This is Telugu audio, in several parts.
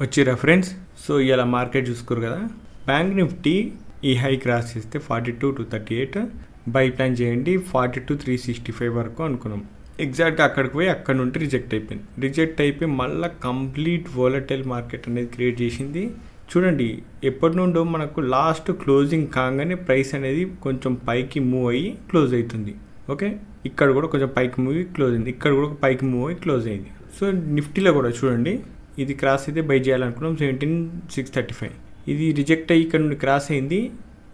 వచ్చిరా ఫ్రెండ్స్ సో ఇలా మార్కెట్ చూసుకోరు కదా బ్యాంక్ నిఫ్టీ ఈ హై క్రాస్ చేస్తే forty two two thirty eight buy plan చేయండి forty two three sixty five వరకు అనుకున్నాం ఎగ్జాక్ట్గా అక్కడికి పోయి అక్కడ నుండి రిజెక్ట్ అయిపోయింది రిజెక్ట్ అయిపోయి మళ్ళీ కంప్లీట్ వోలటైల్ మార్కెట్ అనేది క్రియేట్ చేసింది చూడండి ఎప్పటి నుండో మనకు లాస్ట్ క్లోజింగ్ కాగానే ప్రైస్ అనేది కొంచెం పైకి మూవ్ అయ్యి క్లోజ్ అవుతుంది ఓకే ఇక్కడ కూడా కొంచెం పైకి మూవ్ క్లోజ్ అయింది ఇక్కడ కూడా పైకి మూవ్ అయ్యి క్లోజ్ అయింది సో నిఫ్టీలో కూడా చూడండి ఇది క్రాస్ అయితే బై చేయాలనుకున్నాం సెవెంటీన్ సిక్స్ థర్టీ ఫైవ్ ఇది రిజెక్ట్ అయ్యి ఇక్కడ నుండి క్రాస్ అయింది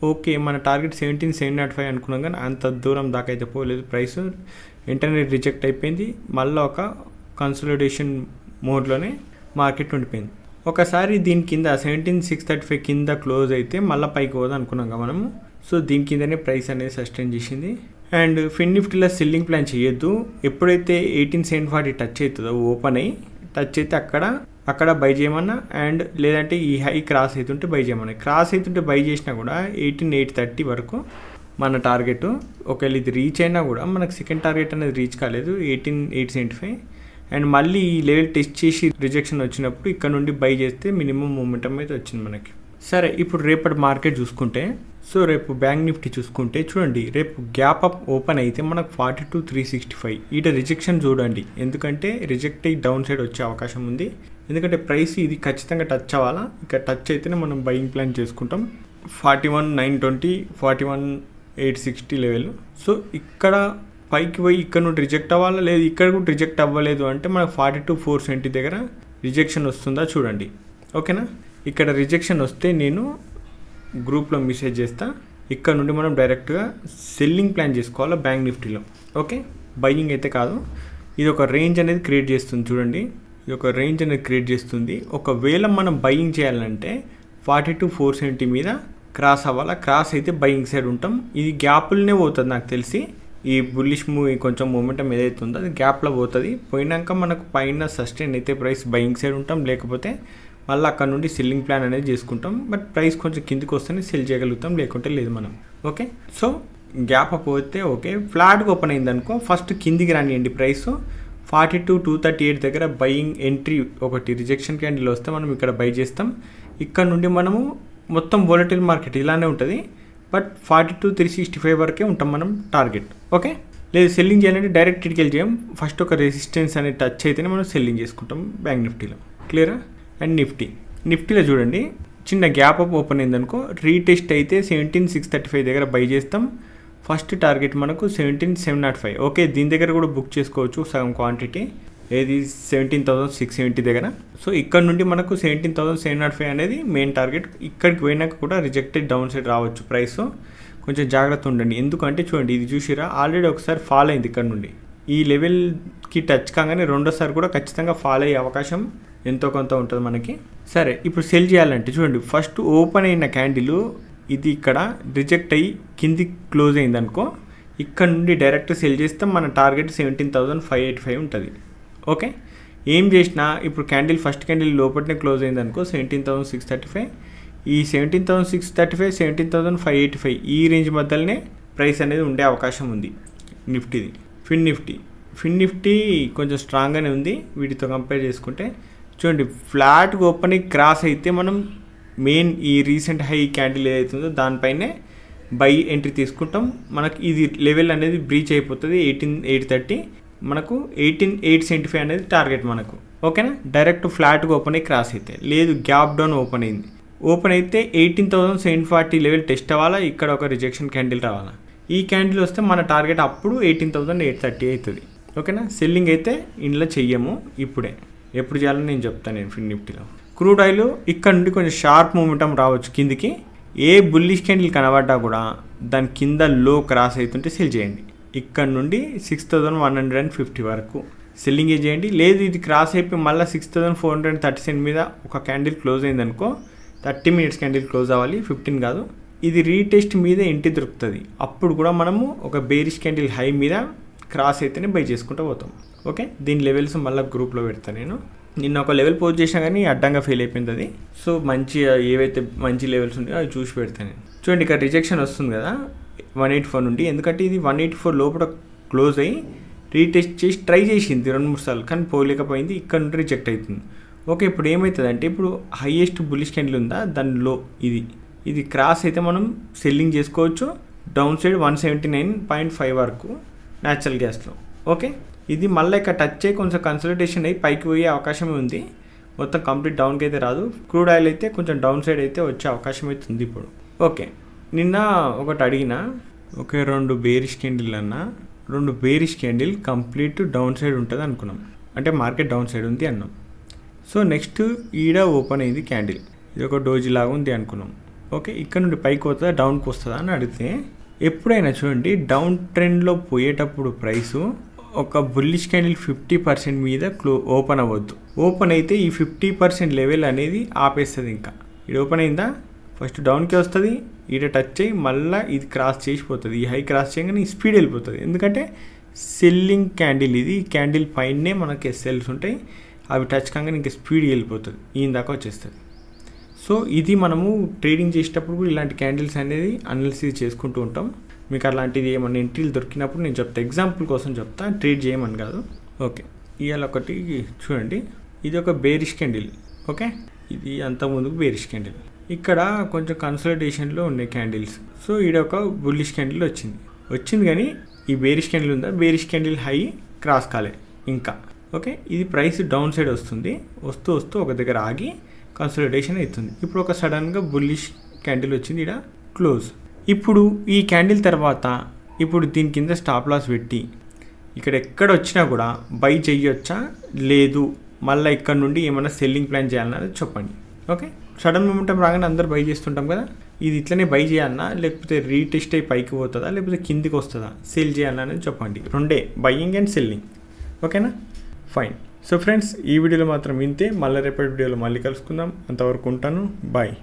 ఓకే మన target seventeen seven nought five అనుకున్నాం కానీ అంత దూరం దాకా అయితే పోలేదు ప్రైస్ ఇంటర్నెట్ రిజెక్ట్ అయిపోయింది మళ్ళీ ఒక కన్సల్టేషన్ మోడ్లోనే మార్కెట్ ఉండిపోయింది ఒకసారి దీని కింద సెవెంటీన్ సిక్స్ థర్టీ ఫైవ్ కింద క్లోజ్ అయితే మళ్ళీ పైకి పోదు అనుకున్నాం కదా మనము సో దీని కిందనే ప్రైస్ అనేది సస్టైన్ చేసింది అండ్ ఫిన్ నిఫ్టీలో సెల్లింగ్ ప్లాన్ చేయొద్దు ఎప్పుడైతే ఎయిటీన్ సెవెన్ ఫార్టీ టచ్ అవుతుందో ఓపెన్ అయ్యి టచ్ అయితే అక్కడ అక్కడ బై చేయమన్నా అండ్ లేదంటే ఈ హై క్రాస్ అవుతుంటే బై చేయమన్నా క్రాస్ అవుతుంటే బై చేసినా కూడా ఎయిటీన్ ఎయిట్ థర్టీ వరకు మన టార్గెట్ ఒకవేళ ఇది రీచ్ అయినా కూడా మనకు సెకండ్ టార్గెట్ అనేది రీచ్ కాలేదు eighteen eight seventy five and మళ్ళీ ఈ లెవెల్ టెస్ట్ చేసి రిజెక్షన్ వచ్చినప్పుడు ఇక్కడ నుండి బై చేస్తే మినిమం మూమెంటం అయితే వచ్చింది మనకి సరే ఇప్పుడు రేపటి మార్కెట్ చూసుకుంటే సో రేపు బ్యాంక్ నిఫ్టీ చూసుకుంటే చూడండి రేపు గ్యాప్ అప్ ఓపెన్ అయితే మనకు forty two three sixty five ఈట రిజెక్షన్ చూడండి ఎందుకంటే రిజెక్ట్ అయ్యి డౌన్ సైడ్ వచ్చే అవకాశం ఉంది ఎందుకంటే ప్రైస్ ఇది ఖచ్చితంగా టచ్ అవ్వాలా ఇక టచ్ అయితేనే మనం బయింగ్ ప్లాన్ చేసుకుంటాం forty one nine twenty forty one eight sixty level so ఇక్కడ పైకి పోయి ఇక్కడ నుండి రిజెక్ట్ అవ్వాలా లేదు ఇక్కడ కూడా రిజెక్ట్ అవ్వలేదు అంటే మనకు ఫార్టీ టూ ఫోర్ సెంటీ దగ్గర రిజెక్షన్ వస్తుందా చూడండి ఓకేనా ఇక్కడ రిజెక్షన్ వస్తే నేను గ్రూప్లో మెసేజ్ చేస్తా ఇక్కడ నుండి మనం డైరెక్ట్గా సెల్లింగ్ ప్లాన్ చేసుకోవాలా బ్యాంక్ నిఫ్టీలో ఓకే బయ్యింగ్ అయితే కాదు ఇది ఒక రేంజ్ అనేది క్రియేట్ చేస్తుంది చూడండి యొక్క రేంజ్ అనేది క్రియేట్ చేస్తుంది ఒకవేళ మనం బయింగ్ చేయాలంటే ఫార్టీ టు ఫోర్ సెంటీ మీద క్రాస్ అవ్వాలి క్రాస్ అయితే బయింగ్ సైడ్ ఉంటాం ఇది గ్యాప్లనే పోతుంది నాకు తెలిసి ఈ బుల్లిష్ మూవీ కొంచెం మూమెంటం ఏదైతే ఉందో అది గ్యాప్లో పోతుంది పోయినాక మనకు పైన సస్టైన్ అయితే ప్రైస్ బయింగ్ సైడ్ ఉంటాం లేకపోతే మళ్ళీ అక్కడ నుండి సెల్లింగ్ ప్లాన్ అనేది చేసుకుంటాం బట్ ప్రైస్ కొంచెం కిందికి వస్తేనే సెల్ చేయగలుగుతాం లేకుంటే లేదు మనం ఓకే సో గ్యాప్ పోతే ఓకే ఫ్లాట్గా ఓపెన్ అయింది అనుకో ఫస్ట్ కిందికి రానియండి price forty two two thirty eight దగ్గర బయింగ్ ఎంట్రీ ఒకటి రిజెక్షన్ క్యాండిల్ వస్తే మనం ఇక్కడ బై చేస్తాం ఇక్కడ నుండి మనము మొత్తం వోలటైల్ మార్కెట్ ఇలానే ఉంటుంది but forty two three sixty five వరకే ఉంటాం మనం టార్గెట్ ఓకే లేదు సెల్లింగ్ చేయాలంటే డైరెక్ట్ ఇటుకెళ్ళి చేయం ఫస్ట్ ఒక రెసిస్టెన్స్ అనేది టచ్ అయితేనే మనం సెల్లింగ్ చేసుకుంటాం బ్యాంక్ నిఫ్టీలో క్లియరా అండ్ నిఫ్టీ నిఫ్టీలో చూడండి చిన్న గ్యాప్ అప్ ఓపెన్ అయిందనుకో రీటెస్ట్ అయితే సెవెంటీన్ సిక్స్ థర్టీ ఫైవ్ దగ్గర బై చేస్తాం ఫస్ట్ టార్గెట్ మనకు seventeen seven nought five okay దీని దగ్గర కూడా బుక్ చేసుకోవచ్చు సగం క్వాంటిటీ ఏది సెవెంటీన్ థౌసండ్ సిక్స్ సెవెంటీ దగ్గర సో ఇక్కడ నుండి మనకు seventeen thousand seven nought five అనేది మెయిన్ టార్గెట్ ఇక్కడికి పోయినాక కూడా రిజెక్టెడ్ డౌన్ సైడ్ రావచ్చు ప్రైస్ కొంచెం జాగ్రత్త ఉండండి ఎందుకంటే చూడండి ఇది చూసిరా ఆల్రెడీ ఒకసారి ఫాల్ అయింది ఇక్కడ నుండి ఈ లెవెల్కి టచ్ కాగానే రెండోసారి కూడా ఖచ్చితంగా ఫాల్ అయ్యే అవకాశం ఎంతో కొంత ఉంటుంది మనకి సరే ఇప్పుడు సెల్ చేయాలంటే చూడండి ఫస్ట్ ఓపెన్ అయిన క్యాండిల్ ఇది ఇక్కడ రిజెక్ట్ అయ్యి కింది క్లోజ్ అయింది అనుకో ఇక్కడ నుండి డైరెక్ట్ సెల్ చేస్తే మన target seventeen thousand five eighty five ఉంటుంది ఓకే ఏం చేసినా ఇప్పుడు క్యాండిల్ ఫస్ట్ క్యాండిల్ లోపలనే క్లోజ్ అయింది అనుకో seventeen thousand six thirty five ఈ seventeen thousand six thirty five seventeen thousand five eighty five ఈ రేంజ్ మధ్యలోనే ప్రైస్ అనేది ఉండే అవకాశం ఉంది నిఫ్టీది ఫిన్ నిఫ్టీ ఫిన్ నిఫ్టీ కొంచెం స్ట్రాంగ్గానే ఉంది వీటితో కంపేర్ చేసుకుంటే చూడండి ఫ్లాట్ ఓపెన్ క్రాస్ అయితే మనం మెయిన్ ఈ రీసెంట్ హై క్యాండిల్ ఏదైతుందో దానిపైనే బై ఎంట్రీ తీసుకుంటాం మనకు ఇది లెవెల్ అనేది బ్రీచ్ అయిపోతుంది ఎయిటీన్ ఎయిట్ థర్టీ మనకు ఎయిటీన్ ఎయిట్ సెవెంటీ ఫైవ్ అనేది టార్గెట్ మనకు ఓకేనా డైరెక్ట్ ఫ్లాట్గా ఓపెన్ అయ్యి క్రాస్ అయితే లేదు గ్యాప్ డౌన్ ఓపెన్ అయింది ఓపెన్ అయితే eighteen thousand seven forty level test అవ్వాలా ఇక్కడ ఒక రిజెక్షన్ క్యాండిల్ రావాలా ఈ క్యాండిల్ వస్తే మన టార్గెట్ అప్పుడు ఎయిటీన్ థౌసండ్ ఎయిట్ థర్టీ అవుతుంది ఓకేనా సెల్లింగ్ అయితే ఇంట్లో చెయ్యము ఇప్పుడే ఎప్పుడు చేయాలని నేను చెప్తాను నేను ఫిన్ నిఫ్టీలో క్రూడ్ ఆయిల్ ఇక్కడ నుండి కొంచెం షార్ప్ మూమెంటం రావచ్చు కిందికి ఏ బుల్లిష్ క్యాండిల్ కనబడ్డా కూడా దాని కింద లో క్రాస్ అవుతుంటే సెల్ చేయండి ఇక్కడ నుండి six one hundred and fifty వరకు సెల్లింగ్ చేయండి లేదు ఇది క్రాస్ అయిపోయి మళ్ళీ six thousand four hundred and thirty seven మీద ఒక క్యాండిల్ క్లోజ్ అయిందనుకో థర్టీ మినిట్స్ క్యాండిల్ క్లోజ్ అవ్వాలి ఫిఫ్టీన్ కాదు ఇది రీటెస్ట్ మీద ఇంటి దొరుకుతుంది అప్పుడు కూడా మనము ఒక బేరిష్ క్యాండిల్ హై మీద క్రాస్ అయితేనే బై చేసుకుంటూ పోతాం ఓకే దీని లెవెల్స్ మళ్ళీ గ్రూప్లో పెడతాను నేను నిన్న ఒక లెవెల్ పోస్ట్ చేసినా కానీ అడ్డంగా ఫెయిల్ అయిపోయింది అది సో మంచి ఏవైతే మంచి లెవెల్స్ ఉన్నాయో అవి చూసి పెడతాను నేను చూడండి ఇక్కడ రిజెక్షన్ వస్తుంది కదా వన్ ఎయిటీ ఫోర్ నుండి ఎందుకంటే ఇది వన్ ఎయిటీ ఫోర్ లోపల క్లోజ్ అయ్యి రీటెస్ట్ చేసి ట్రై చేసింది రెండు మూడు సార్లు కానీ పోలేకపోయింది ఇక్కడ నుండి రిజెక్ట్ అవుతుంది ఓకే ఇప్పుడు ఏమవుతుంది అంటే ఇప్పుడు హైయెస్ట్ బులిష్ క్యాండిల్ ఉందా దాని లో ఇది ఇది క్రాస్ అయితే మనం సెల్లింగ్ చేసుకోవచ్చు down side one seventy nine point five వరకు న్యాచురల్ గ్యాస్లో ఓకే ఇది మళ్ళీ ఇక టచ్ అయ్యి కొంచెం కన్సల్టేషన్ అయ్యి పైకి పోయే అవకాశం ఉంది మొత్తం కంప్లీట్ డౌన్కి అయితే రాదు క్రూడ్ ఆయిల్ అయితే కొంచెం డౌన్ సైడ్ అయితే వచ్చే అవకాశం అయితే ఉంది ఇప్పుడు ఓకే నిన్న ఒకటి అడిగిన ఒకే రెండు బేరిష్ క్యాండిల్ అన్న రెండు bearish candle complete down side ఉంటుంది అనుకున్నాం అంటే మార్కెట్ డౌన్ సైడ్ ఉంది అన్నాం సో నెక్స్ట్ ఈడ ఓపెన్ అయింది క్యాండిల్ ఇది ఒక డోజీ లాగా ఉంది అనుకున్నాం ఓకే ఇక్కడ నుండి పైకి వస్తుందా డౌన్కి వస్తుందా అని అడిగితే ఎప్పుడైనా చూడండి డౌన్ ట్రెండ్లో పోయేటప్పుడు ప్రైసు ఒక బుల్లిష్ క్యాండిల్ ఫిఫ్టీ పర్సెంట్ మీద క్లో ఓపెన్ అవ్వద్దు ఓపెన్ అయితే ఈ ఫిఫ్టీ పర్సెంట్ లెవెల్ అనేది ఆపేస్తుంది ఇంకా ఇది ఓపెన్ అయిందా ఫస్ట్ డౌన్కి వస్తుంది ఈడ టచ్ అయ్యి మళ్ళీ ఇది క్రాస్ చేసిపోతుంది ఈ హై క్రాస్ చేయగానే ఈ స్పీడ్ వెళ్ళిపోతుంది ఎందుకంటే సెల్లింగ్ క్యాండిల్ ఇది క్యాండిల్ పైనే మనకి సెల్స్ ఉంటాయి అవి టచ్ కాగానే ఇంకా స్పీడ్ వెళ్ళిపోతుంది ఈయన దాకా వచ్చేస్తుంది సో ఇది మనము ట్రేడింగ్ చేసేటప్పుడు కూడా ఇలాంటి క్యాండిల్స్ అనేది అనాలిసిస్ చేసుకుంటూ ఉంటాం మీకు అలాంటిది ఏమన్నా ఎంట్రీలు దొరికినప్పుడు నేను చెప్తా ఎగ్జాంపుల్ కోసం చెప్తా ట్రేడ్ చేయమని కాదు ఓకే ఇవాళ ఒకటి చూడండి ఇది ఒక బేరిష్ క్యాండిల్ ఓకే ఇది అంత ముందుకు బేరిష్ క్యాండిల్ ఇక్కడ కొంచెం కన్సల్టేషన్లో ఉన్నాయి క్యాండిల్స్ సో ఈడ ఒక బుల్లిష్ క్యాండిల్ వచ్చింది వచ్చింది కానీ ఈ బేరిష్ క్యాండిల్ ఉందా బేరిష్ క్యాండిల్ హై క్రాస్ కాలే ఇంకా ఓకే ఇది ప్రైస్ డౌన్ సైడ్ వస్తుంది వస్తూ వస్తూ ఒక దగ్గర ఆగి కన్సల్టేషన్ అవుతుంది ఇప్పుడు ఒక సడన్గా బుల్లిష్ క్యాండిల్ వచ్చింది ఇక్కడ క్లోజ్ ఇప్పుడు ఈ క్యాండిల్ తర్వాత ఇప్పుడు దీని కింద స్టాప్ లాస్ పెట్టి ఇక్కడ ఎక్కడ వచ్చినా కూడా బై చేయొచ్చా లేదు మళ్ళీ ఇక్కడ నుండి ఏమైనా సెల్లింగ్ ప్లాన్ చేయాలన్నది చెప్పండి ఓకే సడన్ మూమెంటం రాగానే అందరు బై చేస్తుంటాం కదా ఇది ఇట్లనే బై చేయాలన్నా లేకపోతే రీటెస్ట్ అయి పైకి పోతుందా లేకపోతే కిందికి వస్తుందా సేల్ చేయాలన్నా చెప్పండి రెండే బయ్యింగ్ అండ్ సెల్లింగ్ ఓకేనా ఫైన్ సో ఫ్రెండ్స్ ఈ వీడియోలో మాత్రం ఇంతే మళ్ళీ రేపటి వీడియోలో మళ్ళీ కలుసుకుందాం అంతవరకు ఉంటాను బాయ్